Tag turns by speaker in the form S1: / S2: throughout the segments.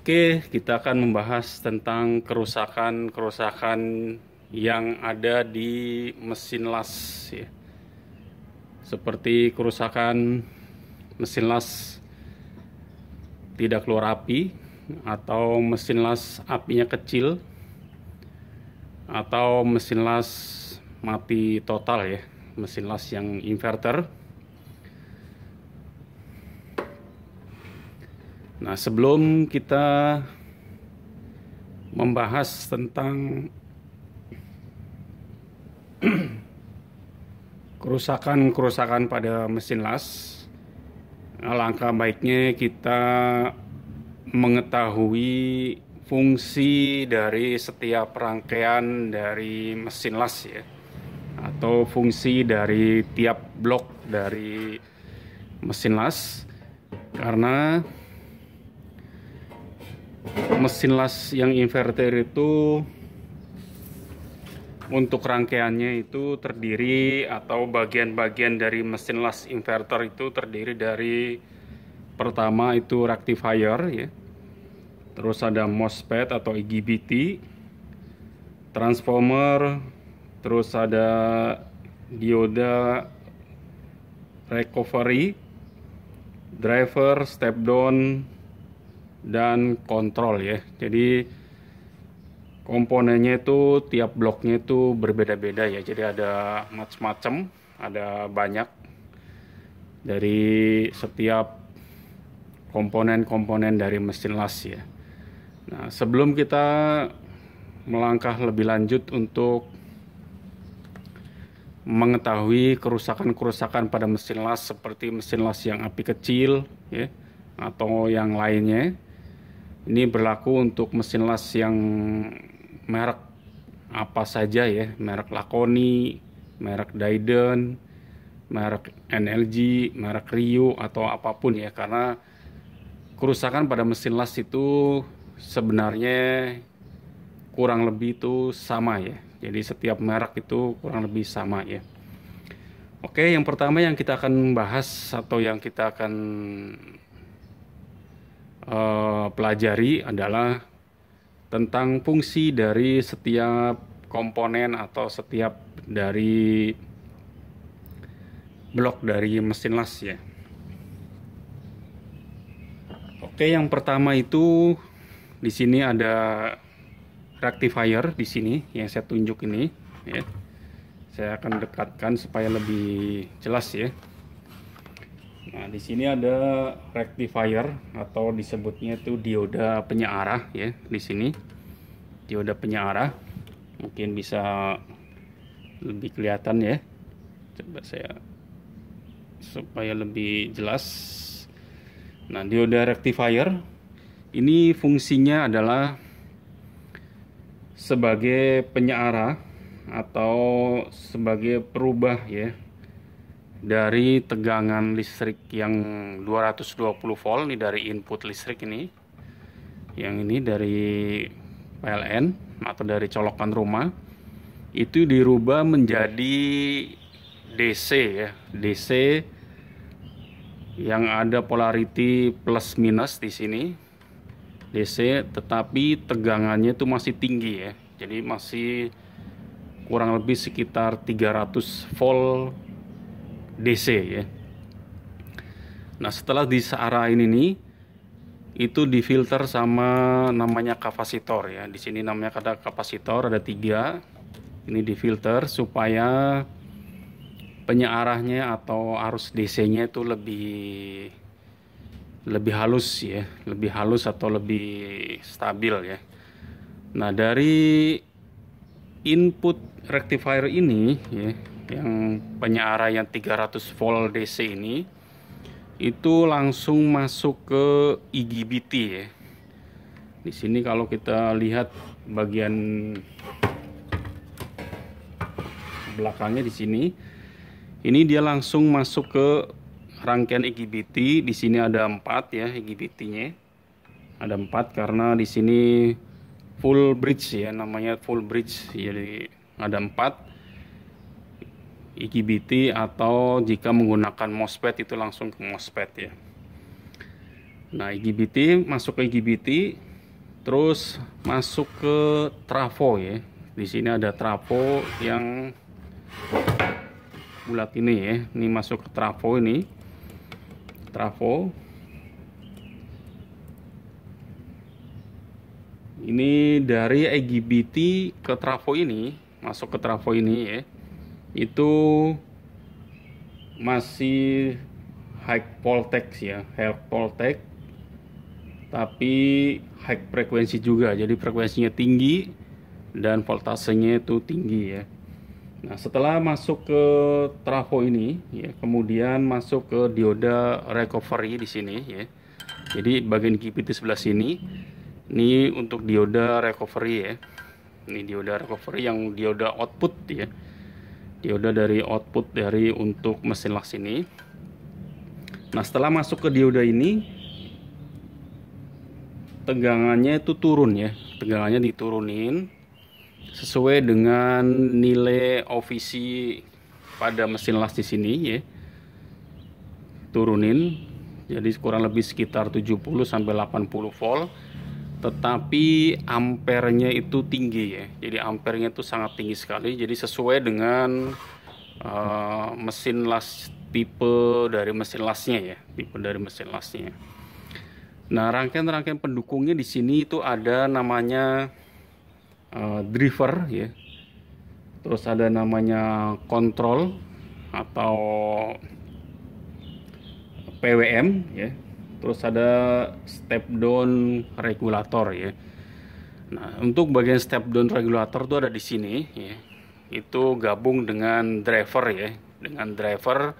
S1: Oke, kita akan membahas tentang kerusakan-kerusakan yang ada di mesin las ya. Seperti kerusakan mesin las tidak keluar api atau mesin las apinya kecil atau mesin las mati total ya, mesin las yang inverter. Nah, sebelum kita membahas tentang kerusakan-kerusakan pada mesin las, langkah baiknya kita mengetahui fungsi dari setiap rangkaian dari mesin las ya atau fungsi dari tiap blok dari mesin las karena mesin las yang inverter itu untuk rangkaiannya itu terdiri atau bagian-bagian dari mesin las inverter itu terdiri dari pertama itu rectifier ya terus ada MOSFET atau IGBT e transformer terus ada dioda recovery driver step down dan kontrol ya jadi komponennya itu tiap bloknya itu berbeda-beda ya jadi ada macam-macam ada banyak dari setiap komponen-komponen dari mesin las ya nah sebelum kita melangkah lebih lanjut untuk mengetahui kerusakan-kerusakan pada mesin las seperti mesin las yang api kecil ya atau yang lainnya ini berlaku untuk mesin las yang merek apa saja ya, merek Lakoni, merek Daiden, merek NLG, merek Rio atau apapun ya karena kerusakan pada mesin las itu sebenarnya kurang lebih itu sama ya. Jadi setiap merek itu kurang lebih sama ya. Oke, yang pertama yang kita akan bahas atau yang kita akan Eh, pelajari adalah tentang fungsi dari setiap komponen atau setiap dari blok dari mesin las ya. Oke, yang pertama itu di sini ada rectifier di sini yang saya tunjuk ini ya. Saya akan dekatkan supaya lebih jelas ya. Nah, di sini ada rectifier atau disebutnya itu dioda penyearah ya, di sini. Dioda penyearah. Mungkin bisa lebih kelihatan ya. Coba saya supaya lebih jelas. Nah, dioda rectifier ini fungsinya adalah sebagai penyearah atau sebagai perubah ya dari tegangan listrik yang 220 volt ini dari input listrik ini yang ini dari PLN atau dari colokan rumah itu dirubah menjadi DC ya DC yang ada polarity plus minus di sini DC tetapi tegangannya itu masih tinggi ya jadi masih kurang lebih sekitar 300 volt DC ya. Nah setelah di searah ini itu difilter sama namanya kapasitor ya. Di sini namanya ada kapasitor ada tiga. Ini difilter supaya penyearahnya atau arus DC-nya itu lebih lebih halus ya, lebih halus atau lebih stabil ya. Nah dari input rectifier ini ya yang penyaara yang 300 volt DC ini itu langsung masuk ke IGBT e ya. Di sini kalau kita lihat bagian belakangnya di sini ini dia langsung masuk ke rangkaian IGBT. E di sini ada 4 ya IGBT-nya. E ada 4 karena di sini full bridge ya namanya full bridge. Jadi ada 4 IGBT e atau jika menggunakan MOSFET itu langsung ke MOSFET ya. Nah, IGBT e masuk ke IGBT e terus masuk ke trafo ya. Di sini ada trafo yang bulat ini ya. Ini masuk ke trafo ini. Trafo. Ini dari IGBT ke trafo ini, masuk ke trafo ini ya itu masih high voltage ya, high voltage tapi high frekuensi juga. Jadi frekuensinya tinggi dan voltasenya itu tinggi ya. Nah, setelah masuk ke trafo ini ya, kemudian masuk ke dioda recovery di sini ya. Jadi bagian di sebelah sini ini untuk dioda recovery ya. Ini dioda recovery yang dioda output ya dioda ya dari output dari untuk mesin las ini nah setelah masuk ke dioda ini tegangannya itu turun ya tegangannya diturunin sesuai dengan nilai ofisi pada mesin las di sini ya turunin jadi kurang lebih sekitar 70 sampai 80 volt tetapi ampernya itu tinggi ya jadi ampernya itu sangat tinggi sekali jadi sesuai dengan uh, mesin las tipe dari mesin lasnya ya tipe dari mesin lasnya nah rangkaian-rangkaian pendukungnya di sini itu ada namanya uh, driver ya terus ada namanya kontrol atau PWM ya terus ada step down regulator ya. Nah, untuk bagian step down regulator itu ada di sini ya. Itu gabung dengan driver ya, dengan driver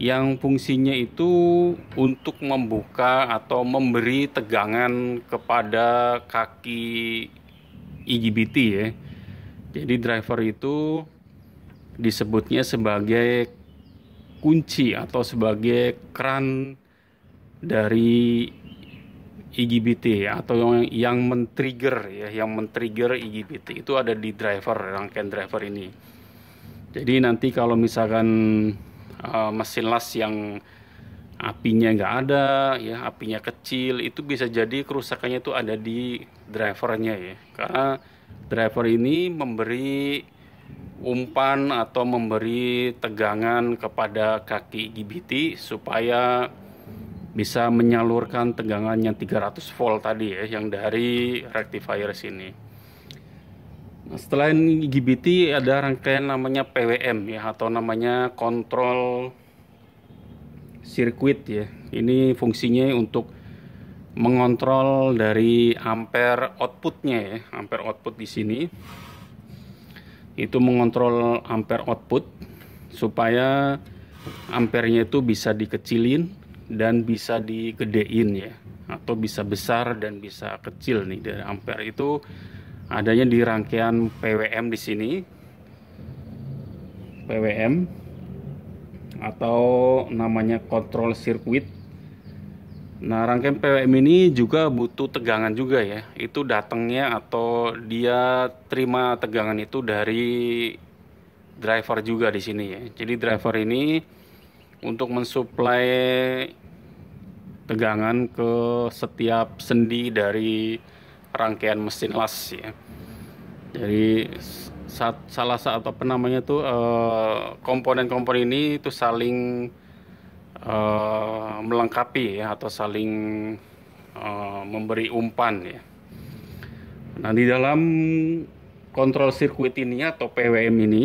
S1: yang fungsinya itu untuk membuka atau memberi tegangan kepada kaki IGBT e ya. Jadi driver itu disebutnya sebagai kunci atau sebagai kran dari IGBT e atau yang, yang men-trigger ya, yang men-trigger IGBT e itu ada di driver rangkaian driver ini. Jadi nanti kalau misalkan uh, mesin las yang apinya nggak ada, ya apinya kecil, itu bisa jadi kerusakannya itu ada di drivernya ya, karena driver ini memberi umpan atau memberi tegangan kepada kaki IGBT e supaya bisa menyalurkan tegangan yang 300 volt tadi ya yang dari rectifier sini. Nah, setelah GBT ada rangkaian namanya PWM ya atau namanya kontrol sirkuit ya. Ini fungsinya untuk mengontrol dari ampere outputnya ya, ampere output di sini itu mengontrol ampere output supaya ampernya itu bisa dikecilin dan bisa digedein ya atau bisa besar dan bisa kecil nih dari ampere itu adanya di rangkaian PWM di sini PWM atau namanya kontrol sirkuit nah rangkaian PWM ini juga butuh tegangan juga ya itu datangnya atau dia terima tegangan itu dari driver juga di sini ya jadi driver ini untuk mensuplai tegangan ke setiap sendi dari rangkaian mesin las ya. Jadi saat, salah satu apa namanya tuh eh, komponen-komponen ini itu saling eh, melengkapi ya atau saling eh, memberi umpan ya. Nah di dalam kontrol sirkuit ini atau PWM ini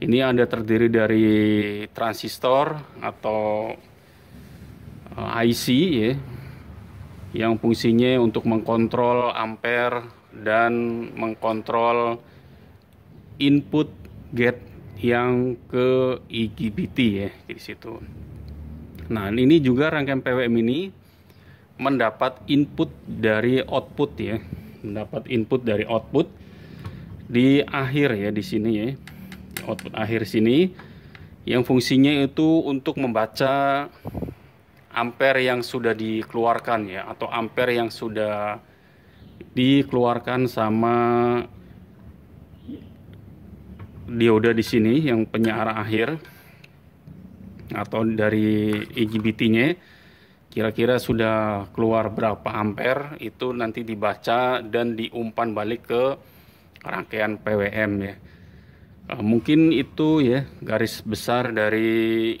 S1: ini ada terdiri dari transistor atau Eh, IC ya yang fungsinya untuk mengkontrol ampere dan mengkontrol input gate yang ke IGBT ya di situ. Nah, ini juga rangkaian PWM ini mendapat input dari output ya, mendapat input dari output di akhir ya di sini ya. Output akhir sini yang fungsinya itu untuk membaca ampere yang sudah dikeluarkan ya atau ampere yang sudah dikeluarkan sama dioda di sini yang penyiar akhir atau dari IGBT-nya kira-kira sudah keluar berapa ampere itu nanti dibaca dan diumpan balik ke rangkaian PWM ya eh, mungkin itu ya garis besar dari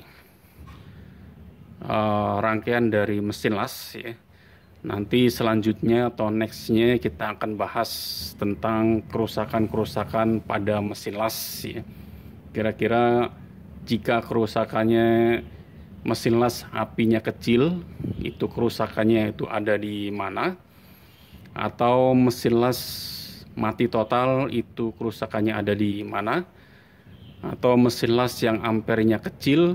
S1: uh, rangkaian dari mesin las ya. Nanti selanjutnya atau nextnya kita akan bahas tentang kerusakan-kerusakan pada mesin las ya. Kira-kira jika kerusakannya mesin las apinya kecil, itu kerusakannya itu ada di mana? Atau mesin las mati total itu kerusakannya ada di mana? Atau mesin las yang ampernya kecil,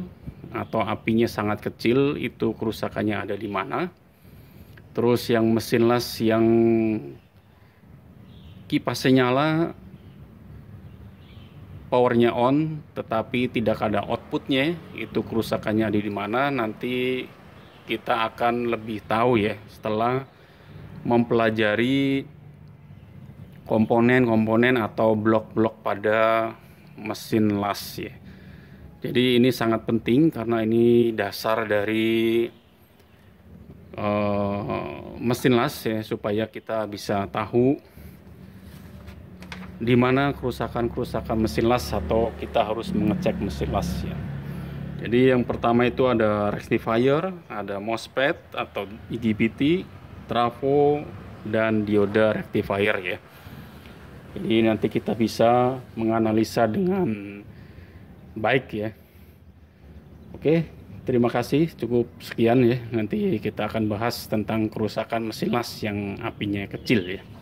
S1: atau apinya sangat kecil itu kerusakannya ada di mana. Terus yang mesin las yang kipasnya nyala powernya on tetapi tidak ada outputnya itu kerusakannya ada di mana nanti kita akan lebih tahu ya setelah mempelajari komponen-komponen atau blok-blok pada mesin las ya. Jadi ini sangat penting karena ini dasar dari uh, mesin las ya supaya kita bisa tahu di mana kerusakan-kerusakan mesin las atau kita harus mengecek mesin las ya. Jadi yang pertama itu ada rectifier, ada MOSFET atau IGBT, e trafo dan dioda rectifier ya. Jadi nanti kita bisa menganalisa dengan baik ya. Oke, terima kasih cukup sekian ya. Nanti kita akan bahas tentang kerusakan mesin las yang apinya kecil ya.